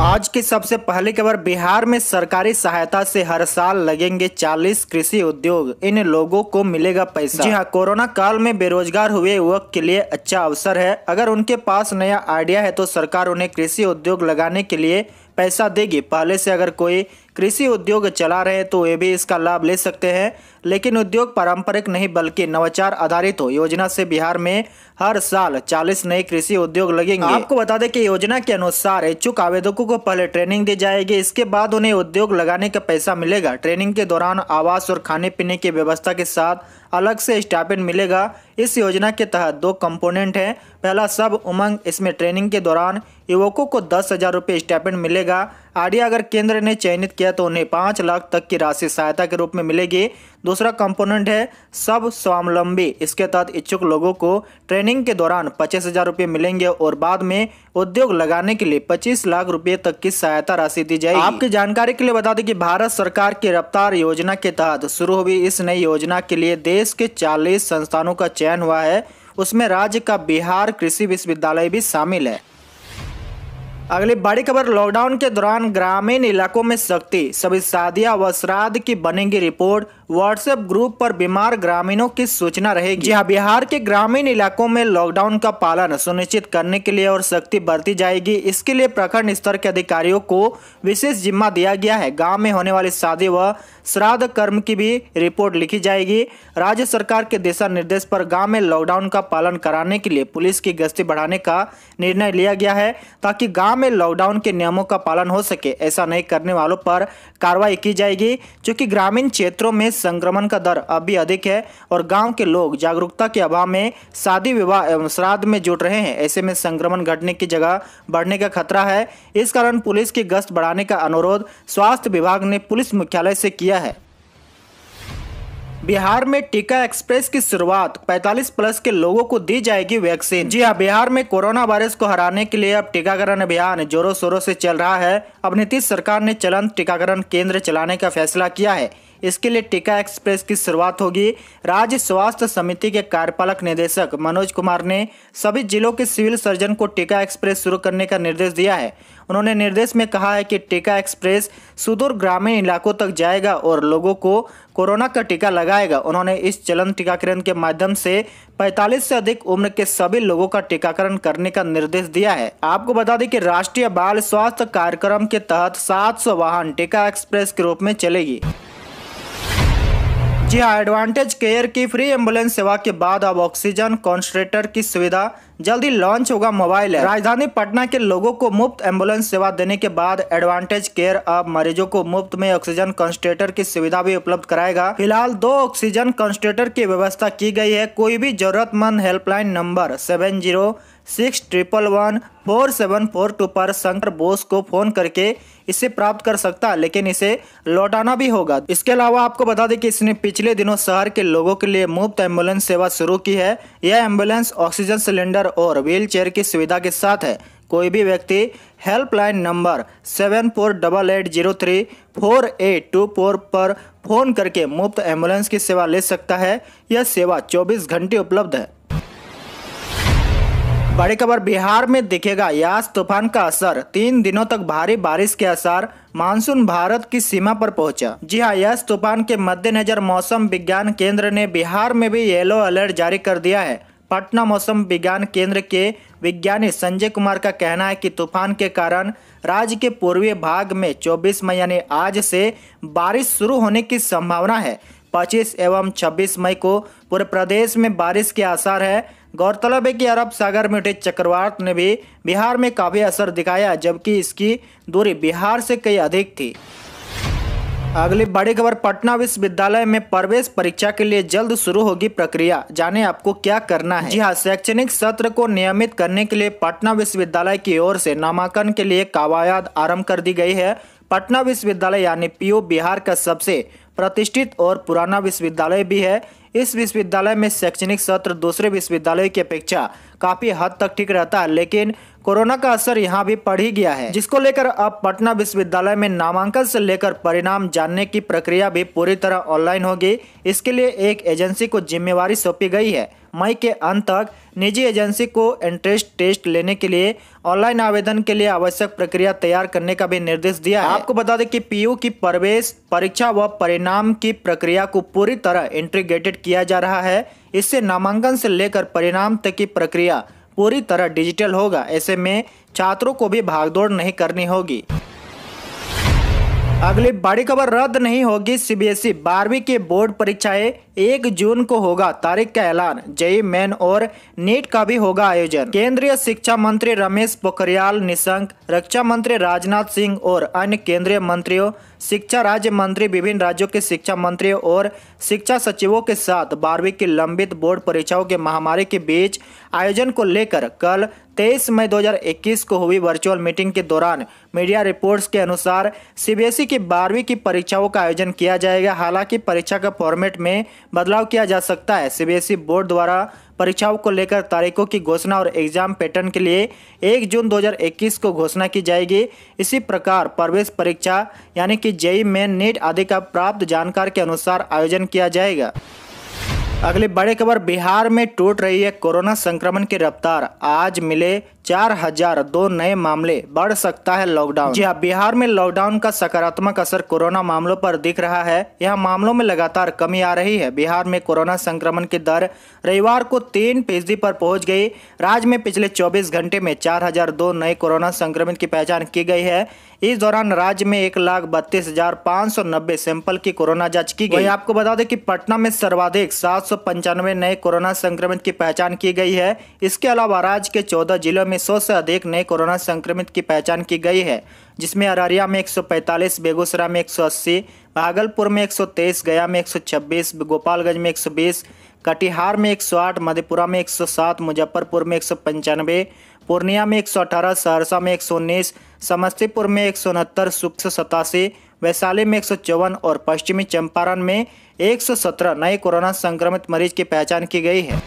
आज की सबसे पहली खबर बिहार में सरकारी सहायता से हर साल लगेंगे 40 कृषि उद्योग इन लोगों को मिलेगा पैसा जी हाँ कोरोना काल में बेरोजगार हुए युवक के लिए अच्छा अवसर है अगर उनके पास नया आइडिया है तो सरकार उन्हें कृषि उद्योग लगाने के लिए पैसा देगी पहले से अगर कोई कृषि उद्योग चला रहे तो वे भी इसका लाभ ले सकते हैं लेकिन उद्योग पारंपरिक नहीं बल्कि नवाचार आधारित हो योजना से बिहार में हर साल 40 नए कृषि उद्योग लगेंगे आपको बता दें कि योजना के अनुसार इच्छुक आवेदकों को पहले ट्रेनिंग दी जाएगी इसके बाद उन्हें उद्योग लगाने का पैसा मिलेगा ट्रेनिंग के दौरान आवास और खाने पीने की व्यवस्था के साथ अलग से स्टापेंड मिलेगा इस योजना के तहत दो कंपोनेंट हैं पहला सब उमंग इसमें ट्रेनिंग के दौरान युवकों को दस हज़ार रुपये मिलेगा आडिया अगर केंद्र ने चयनित किया तो उन्हें पाँच लाख तक की राशि सहायता के रूप में मिलेगी दूसरा कंपोनेंट है सब स्वावलंबी इसके तहत इच्छुक लोगों को ट्रेनिंग के दौरान पच्चीस हज़ार रुपये मिलेंगे और बाद में उद्योग लगाने के लिए पच्चीस लाख रुपये तक की सहायता राशि दी जाएगी आपकी जानकारी के लिए बता दें कि भारत सरकार की रफ्तार योजना के तहत शुरू हुई इस नई योजना के लिए देश के चालीस संस्थानों का चयन हुआ है उसमें राज्य का बिहार कृषि विश्वविद्यालय भी शामिल है अगली बड़ी खबर लॉकडाउन के दौरान ग्रामीण इलाकों में सख्ती सभी शादिया व श्राद्ध की बनेगी रिपोर्ट व्हाट्सएप ग्रुप पर बीमार ग्रामीणों की सूचना रहेगी जी बिहार के ग्रामीण इलाकों में लॉकडाउन का पालन सुनिश्चित करने के लिए और सख्ती बरती जाएगी इसके लिए प्रखंड स्तर के अधिकारियों को विशेष जिम्मा दिया गया है गाँव में होने वाली शादी व श्राद्ध कर्म की भी रिपोर्ट लिखी जाएगी राज्य सरकार के दिशा निर्देश पर गाँव में लॉकडाउन का पालन कराने के लिए पुलिस की गश्ती बढ़ाने का निर्णय लिया गया है ताकि गाँव में लॉकडाउन के नियमों का पालन हो सके ऐसा नहीं करने वालों पर कार्रवाई की जाएगी चूंकि ग्रामीण क्षेत्रों में संक्रमण का दर अब भी अधिक है और गांव के लोग जागरूकता के अभाव में शादी विवाह एवं श्राद्ध में जुट रहे हैं ऐसे में संक्रमण घटने की जगह बढ़ने का खतरा है इस कारण पुलिस की गश्त बढ़ाने का अनुरोध स्वास्थ्य विभाग ने पुलिस मुख्यालय से किया है बिहार में टीका एक्सप्रेस की शुरुआत 45 प्लस के लोगों को दी जाएगी वैक्सीन जी हाँ बिहार में कोरोना वायरस को हराने के लिए अब टीकाकरण अभियान जोरों शोरों से चल रहा है अब नीतीश सरकार ने चलंत टीकाकरण केंद्र चलाने का फैसला किया है इसके लिए टीका एक्सप्रेस की शुरुआत होगी राज्य स्वास्थ्य समिति के कार्यपालक निदेशक मनोज कुमार ने सभी जिलों के सिविल सर्जन को टीका एक्सप्रेस शुरू करने का निर्देश दिया है उन्होंने निर्देश में कहा है कि टीका एक्सप्रेस सुदूर ग्रामीण इलाकों तक जाएगा और लोगों को कोरोना का टीका लगाएगा उन्होंने इस चलन टीकाकरण के माध्यम से 45 से अधिक उम्र के सभी लोगों का टीकाकरण करने का निर्देश दिया है आपको बता दें कि राष्ट्रीय बाल स्वास्थ्य कार्यक्रम के तहत 700 वाहन टीका एक्सप्रेस के रूप में चलेगी जी हाँ एडवांटेज केयर की फ्री एम्बुलेंस सेवा के बाद अब ऑक्सीजन कॉन्सट्रेटर की सुविधा जल्दी लॉन्च होगा मोबाइल है राजधानी पटना के लोगों को मुफ्त एम्बुलेंस सेवा देने के बाद एडवांटेज केयर अब मरीजों को मुफ्त में ऑक्सीजन कंस्ट्रेटर की सुविधा भी उपलब्ध कराएगा फिलहाल दो ऑक्सीजन कंस्ट्रेटर की व्यवस्था की गई है कोई भी जरूरतमंद helpline number seven zero six triple one four seven four two पर शंकर बोस को फ़ोन करके इसे प्राप्त कर सकता है लेकिन इसे लौटाना भी होगा इसके अलावा आपको बता दें कि इसने पिछले दिनों शहर के लोगों के लिए मुफ्त एम्बुलेंस सेवा शुरू की है यह एम्बुलेंस ऑक्सीजन सिलेंडर और व्हील की सुविधा के साथ है कोई भी व्यक्ति helpline number seven four double eight zero three four eight two four पर फ़ोन करके मुफ्त एम्बुलेंस की सेवा ले सकता है यह सेवा 24 घंटे उपलब्ध है बड़ी खबर बिहार में दिखेगा यास तूफान का असर तीन दिनों तक भारी बारिश के आसार मानसून भारत की सीमा पर पहुंचा जी हाँ यास तूफान के मद्देनजर मौसम विज्ञान केंद्र ने बिहार में भी येलो अलर्ट जारी कर दिया है पटना मौसम विज्ञान केंद्र के विज्ञानी संजय कुमार का कहना है कि तूफान के कारण राज्य के पूर्वी भाग में 24 मई यानी आज से बारिश शुरू होने की संभावना है 25 एवं 26 मई को पूरे प्रदेश में बारिश के आसार है गौरतलब है कि अरब सागर में उठे चक्रवात ने भी बिहार में काफ़ी असर दिखाया जबकि इसकी दूरी बिहार से कई अधिक थी अगली बड़ी खबर पटना विश्वविद्यालय में प्रवेश परीक्षा के लिए जल्द शुरू होगी प्रक्रिया जाने आपको क्या करना है जी हाँ शैक्षणिक सत्र को नियमित करने के लिए पटना विश्वविद्यालय की ओर से नामांकन के लिए कवायद आरंभ कर दी गई है पटना विश्वविद्यालय यानी पीओ बिहार का सबसे प्रतिष्ठित और पुराना विश्वविद्यालय भी है इस विश्वविद्यालय में शैक्षणिक सत्र दूसरे विश्वविद्यालय की अपेक्षा काफ़ी हद तक ठीक रहता है लेकिन कोरोना का असर यहाँ भी पड़ ही गया है जिसको लेकर अब पटना विश्वविद्यालय में नामांकन से लेकर परिणाम जानने की प्रक्रिया भी पूरी तरह ऑनलाइन होगी इसके लिए एक एजेंसी को जिम्मेवारी सौंपी गई है मई के अंत तक निजी एजेंसी को एंट्रेंस टेस्ट लेने के लिए ऑनलाइन आवेदन के लिए आवश्यक प्रक्रिया तैयार करने का भी निर्देश दिया है आपको बता दें कि पीयू की प्रवेश परीक्षा व परिणाम की प्रक्रिया को पूरी तरह इंटीग्रेटेड किया जा रहा है इससे नामांकन से लेकर परिणाम तक की प्रक्रिया पूरी तरह डिजिटल होगा ऐसे में छात्रों को भी भागदौड़ नहीं करनी होगी अगली बड़ी खबर रद्द नहीं होगी सीबीएसई बारहवीं के बोर्ड परीक्षाएं एक जून को होगा तारीख का ऐलान जेई मेन और नीट का भी होगा आयोजन केंद्रीय शिक्षा मंत्री रमेश पोखरियाल निशंक रक्षा मंत्री राजनाथ सिंह और अन्य केंद्रीय मंत्रियों शिक्षा राज्य मंत्री विभिन्न राज्यों के शिक्षा मंत्रियों और शिक्षा सचिवों के साथ बारहवीं की लंबित बोर्ड परीक्षाओं के महामारी के बीच आयोजन को लेकर कल 23 मई 2021 को हुई वर्चुअल मीटिंग के दौरान मीडिया रिपोर्ट्स के अनुसार सीबीएसई की बारहवीं की परीक्षाओं का आयोजन किया जाएगा हालांकि परीक्षा के फॉर्मेट में बदलाव किया जा सकता है सीबीएसई e बोर्ड द्वारा परीक्षाओं को लेकर तारीखों की घोषणा और एग्जाम पैटर्न के लिए 1 जून 2021 को घोषणा की जाएगी इसी प्रकार प्रवेश परीक्षा यानी कि जेई मेन नीट आदि का प्राप्त जानकार के अनुसार आयोजन किया जाएगा अगली बड़ी खबर बिहार में टूट रही है कोरोना संक्रमण की रफ्तार आज मिले चार हजार दो नए मामले बढ़ सकता है लॉकडाउन जी हाँ बिहार में लॉकडाउन का सकारात्मक असर कोरोना मामलों पर दिख रहा है यह मामलों में लगातार कमी आ रही है बिहार में कोरोना संक्रमण की दर रविवार को तीन फीसदी पर पहुंच गई राज्य में पिछले 24 घंटे में 4002 नए कोरोना संक्रमित की पहचान की गई है इस दौरान राज्य में एक लाख बत्तीस हजार पाँच सौ नब्बे सैंपल की कोरोना जांच की गई आपको बता दें कि पटना में सर्वाधिक सात सौ पंचानवे नए कोरोना संक्रमित की पहचान की गई है इसके अलावा राज्य के चौदह जिलों में सौ से अधिक नए कोरोना संक्रमित की पहचान की गई है जिसमें अररिया में 145, बेगूसराय में 180, भागलपुर में 123, गया में 126, गोपालगंज में 120, कटिहार में 108, मधेपुरा में 107, मुजफ्फरपुर में एक पूर्णिया में 118, सहरसा में एक समस्तीपुर में एक सौ उनहत्तर सतासी वैशाली में एक और पश्चिमी चंपारण में 117 नए कोरोना संक्रमित मरीज की पहचान की गई है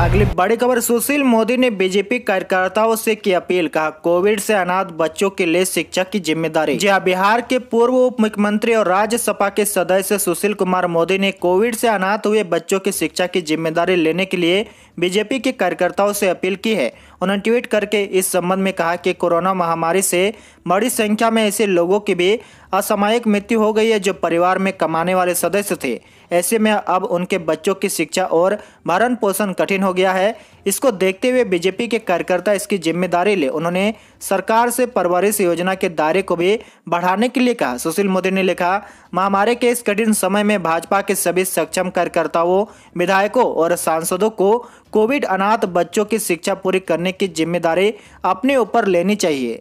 अगली बड़ी खबर सुशील मोदी ने बीजेपी कार्यकर्ताओं से की अपील कहा कोविड से अनाथ बच्चों के लिए शिक्षा की जिम्मेदारी जी बिहार के पूर्व उप मुख्यमंत्री और राज्यसभा के सदस्य सुशील कुमार मोदी ने कोविड से अनाथ हुए बच्चों की शिक्षा की जिम्मेदारी लेने के लिए बीजेपी के कार्यकर्ताओं से अपील की है उन्होंने ट्वीट करके इस संबंध में कहा कि कोरोना महामारी से बड़ी संख्या में ऐसे लोगों की भी असामायिक मृत्यु हो गई है जो परिवार में कमाने वाले सदस्य थे ऐसे में अब उनके बच्चों की शिक्षा और भरण पोषण कठिन हो गया है इसको देखते हुए बीजेपी के कार्यकर्ता इसकी जिम्मेदारी ले उन्होंने सरकार से परवरिश योजना के दायरे को भी बढ़ाने के लिए कहा सुशील मोदी ने लिखा महामारी के इस कठिन समय में भाजपा के सभी सक्षम कार्यकर्ताओं विधायकों और सांसदों को कोविड अनाथ बच्चों की शिक्षा पूरी करने की जिम्मेदारी अपने ऊपर लेनी चाहिए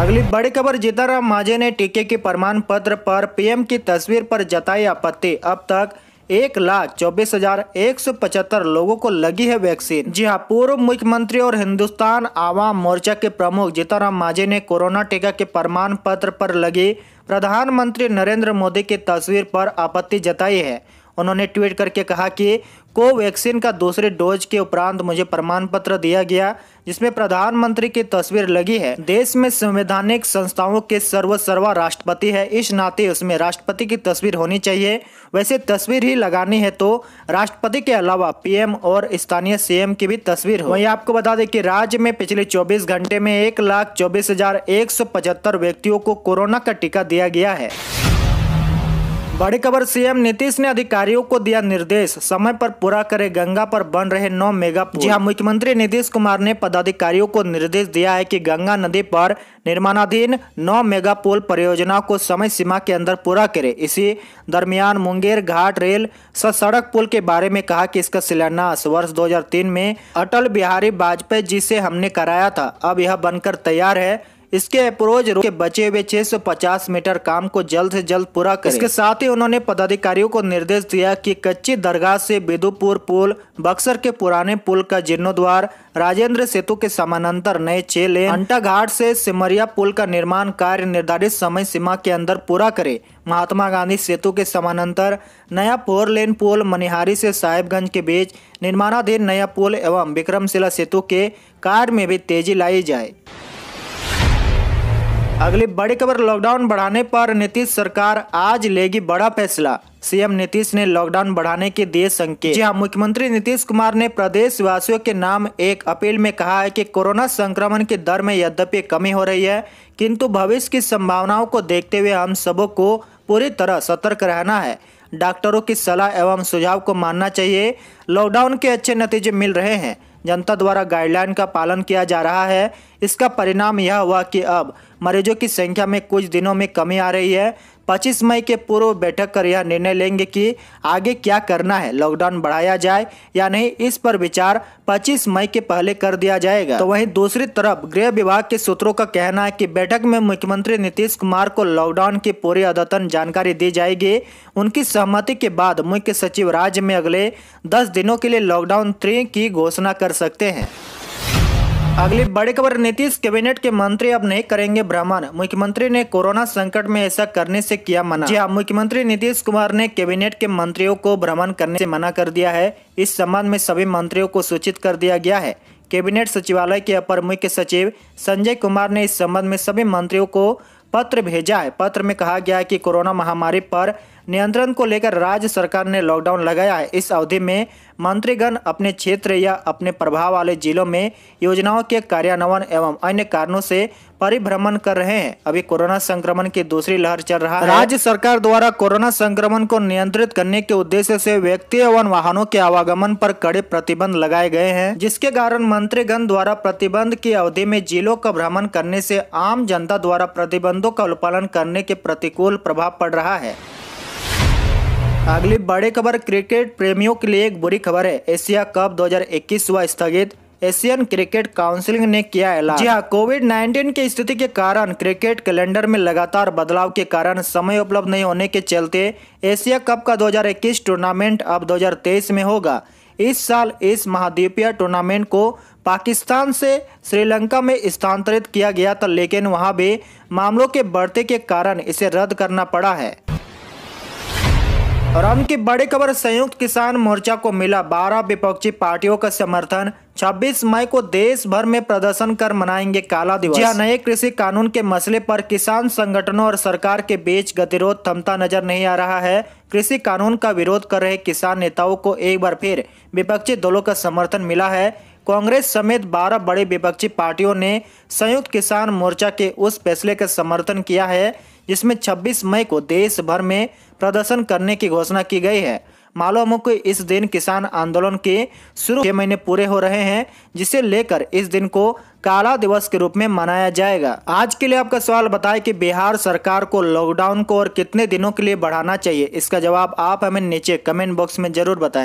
अगली बड़ी खबर जीताराम मांझी ने टीके के प्रमाण पत्र पर पीएम की तस्वीर पर जताई आपत्ति अब तक एक लाख चौबीस हजार एक सौ पचहत्तर लोगों को लगी है वैक्सीन जी हाँ पूर्व मुख्यमंत्री और हिंदुस्तान आवाम मोर्चा के प्रमुख जीताराम मांझी ने कोरोना टीका के प्रमाण पत्र पर लगी प्रधानमंत्री नरेंद्र मोदी की तस्वीर पर आपत्ति जताई है उन्होंने ट्वीट करके कहा कि कोवैक्सीन का दूसरे डोज के उपरांत मुझे प्रमाण पत्र दिया गया जिसमें प्रधानमंत्री की तस्वीर लगी है देश में संवैधानिक संस्थाओं के सर्वसर्वा राष्ट्रपति है इस नाते उसमें राष्ट्रपति की तस्वीर होनी चाहिए वैसे तस्वीर ही लगानी है तो राष्ट्रपति के अलावा पीएम और स्थानीय सीएम की भी तस्वीर हो वही आपको बता दें कि राज्य में पिछले 24 घंटे में एक लाख चौबीस हजार एक सौ पचहत्तर व्यक्तियों को कोरोना का टीका दिया गया है बड़ी खबर सीएम नीतीश ने अधिकारियों को दिया निर्देश समय पर पूरा करे गंगा पर बन रहे नौ मेगा जी हाँ मुख्यमंत्री नीतीश कुमार ने पदाधिकारियों को निर्देश दिया है कि गंगा नदी पर निर्माणाधीन नौ मेगा पुल परियोजना को समय सीमा के अंदर पूरा करे इसी दरमियान मुंगेर घाट रेल सड़क पुल के बारे में कहा की इसका शिलान्यास वर्ष दो में अटल बिहारी वाजपेयी जी से हमने कराया था अब यह बनकर तैयार है इसके अप्रोच के बचे हुए 650 मीटर काम को जल्द से जल्द पूरा करें इसके साथ ही उन्होंने पदाधिकारियों को निर्देश दिया कि कच्ची दरगाह से बिदुपुर पुल बक्सर के पुराने पुल का जीर्णोद्वार राजेंद्र सेतु के समानांतर नए छे लेन अंटा घाट से सिमरिया पुल का निर्माण कार्य निर्धारित समय सीमा के अंदर पूरा करे महात्मा गांधी सेतु के समानांतर नया फोर लेन पुल मनिहारी से साहिबगंज के बीच निर्माणाधीन नया पुल एवं विक्रमशिला सेतु के कार्य में भी तेजी लाई जाए अगली बड़ी खबर लॉकडाउन बढ़ाने पर नीतीश सरकार आज लेगी बड़ा फैसला सीएम नीतीश ने लॉकडाउन बढ़ाने के दिए संकेत जी हाँ मुख्यमंत्री नीतीश कुमार ने प्रदेश वासियों के नाम एक अपील में कहा है कि कोरोना संक्रमण की दर में यद्यपि कमी हो रही है किंतु भविष्य की संभावनाओं को देखते हुए हम सबों को पूरी तरह सतर्क रहना है डॉक्टरों की सलाह एवं सुझाव को मानना चाहिए लॉकडाउन के अच्छे नतीजे मिल रहे हैं जनता द्वारा गाइडलाइन का पालन किया जा रहा है इसका परिणाम यह हुआ कि अब मरीजों की संख्या में कुछ दिनों में कमी आ रही है 25 मई के पूर्व बैठक कर यह निर्णय लेंगे कि आगे क्या करना है लॉकडाउन बढ़ाया जाए या नहीं इस पर विचार 25 मई के पहले कर दिया जाएगा तो वहीं दूसरी तरफ गृह विभाग के सूत्रों का कहना है कि बैठक में मुख्यमंत्री नीतीश कुमार को लॉकडाउन की पूरी अद्यतन जानकारी दी जाएगी उनकी सहमति के बाद मुख्य सचिव राज्य में अगले दस दिनों के लिए लॉकडाउन थ्री की घोषणा कर सकते हैं अगली बड़ी खबर नीतीश कैबिनेट के मंत्री अब नहीं करेंगे भ्रमण मुख्यमंत्री ने कोरोना संकट में ऐसा करने से किया मना जी हाँ, मुख्यमंत्री नीतीश कुमार ने कैबिनेट के मंत्रियों को भ्रमण करने से मना कर दिया है इस संबंध में सभी मंत्रियों को सूचित कर दिया गया है कैबिनेट सचिवालय के अपर मुख्य सचिव संजय कुमार ने इस संबंध में सभी मंत्रियों को पत्र भेजा है पत्र में कहा गया है की कोरोना महामारी आरोप नियंत्रण को लेकर राज्य सरकार ने लॉकडाउन लगाया है इस अवधि में मंत्रीगण अपने क्षेत्र या अपने प्रभाव वाले जिलों में योजनाओं के कार्यान्वयन एवं अन्य कारणों से परिभ्रमण कर रहे हैं अभी कोरोना संक्रमण की दूसरी लहर चल रहा है राज्य सरकार द्वारा कोरोना संक्रमण को नियंत्रित करने के उद्देश्य से व्यक्ति एवं वाहनों के आवागमन पर कड़े प्रतिबंध लगाए गए हैं जिसके कारण मंत्रीगण द्वारा प्रतिबंध की अवधि में जिलों का भ्रमण करने से आम जनता द्वारा प्रतिबंधों का अनुपालन करने के प्रतिकूल प्रभाव पड़ रहा है अगली बड़ी खबर क्रिकेट प्रेमियों के लिए एक बुरी खबर है एशिया कप 2021 हुआ स्थगित एशियन क्रिकेट काउंसिल ने किया ऐलान जी हाँ कोविड 19 की स्थिति के कारण क्रिकेट कैलेंडर में लगातार बदलाव के कारण समय उपलब्ध नहीं होने के चलते एशिया कप का 2021 टूर्नामेंट अब 2023 में होगा इस साल इस महाद्वीपीय टूर्नामेंट को पाकिस्तान से श्रीलंका में स्थानांतरित किया गया था लेकिन वहां भी मामलों के बढ़ते के कारण इसे रद्द करना पड़ा है और की बड़ी खबर संयुक्त किसान मोर्चा को मिला बारह विपक्षी पार्टियों का समर्थन 26 मई को देश भर में प्रदर्शन कर मनाएंगे काला दिवस यह हाँ, नए कृषि कानून के मसले पर किसान संगठनों और सरकार के बीच गतिरोध थमता नजर नहीं आ रहा है कृषि कानून का विरोध कर रहे किसान नेताओं को एक बार फिर विपक्षी दलों का समर्थन मिला है कांग्रेस समेत 12 बड़े विपक्षी पार्टियों ने संयुक्त किसान मोर्चा के उस फैसले का समर्थन किया है जिसमें 26 मई को देश भर में प्रदर्शन करने की घोषणा की गई है मालूम हो कि इस दिन किसान आंदोलन के शुरू के महीने पूरे हो रहे हैं जिसे लेकर इस दिन को काला दिवस के रूप में मनाया जाएगा आज के लिए आपका सवाल बताए कि बिहार सरकार को लॉकडाउन को और कितने दिनों के लिए बढ़ाना चाहिए इसका जवाब आप हमें नीचे कमेंट बॉक्स में जरूर बताएं